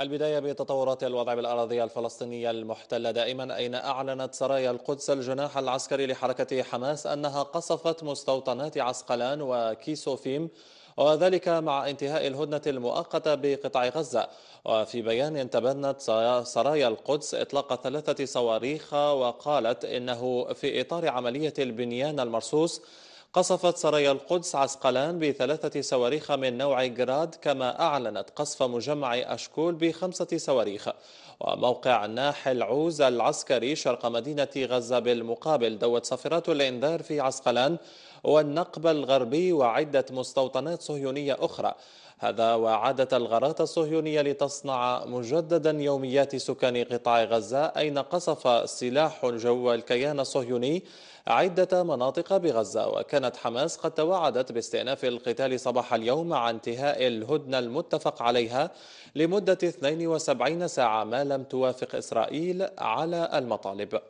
البداية بتطورات الوضع بالأراضي الفلسطينية المحتلة دائما أين أعلنت سرايا القدس الجناح العسكري لحركة حماس أنها قصفت مستوطنات عسقلان وكيسوفيم وذلك مع انتهاء الهدنة المؤقتة بقطاع غزة وفي بيان تبنت سرايا القدس إطلاق ثلاثة صواريخ وقالت إنه في إطار عملية البنيان المرصوص قصفت سرايا القدس عسقلان بثلاثة صواريخ من نوع جراد كما أعلنت قصف مجمع أشكول بخمسة صواريخ وموقع ناحل عوز العسكري شرق مدينة غزة بالمقابل دوت صفرات الإنذار في عسقلان والنقب الغربي وعدة مستوطنات صهيونية أخرى هذا وعادت الغارات الصهيونية لتصنع مجددا يوميات سكان قطاع غزة أين قصف سلاح جو الكيان الصهيوني عدة مناطق بغزة وكانت حماس قد توعدت باستئناف القتال صباح اليوم مع انتهاء الهدنة المتفق عليها لمدة 72 ساعة ما لم توافق إسرائيل على المطالب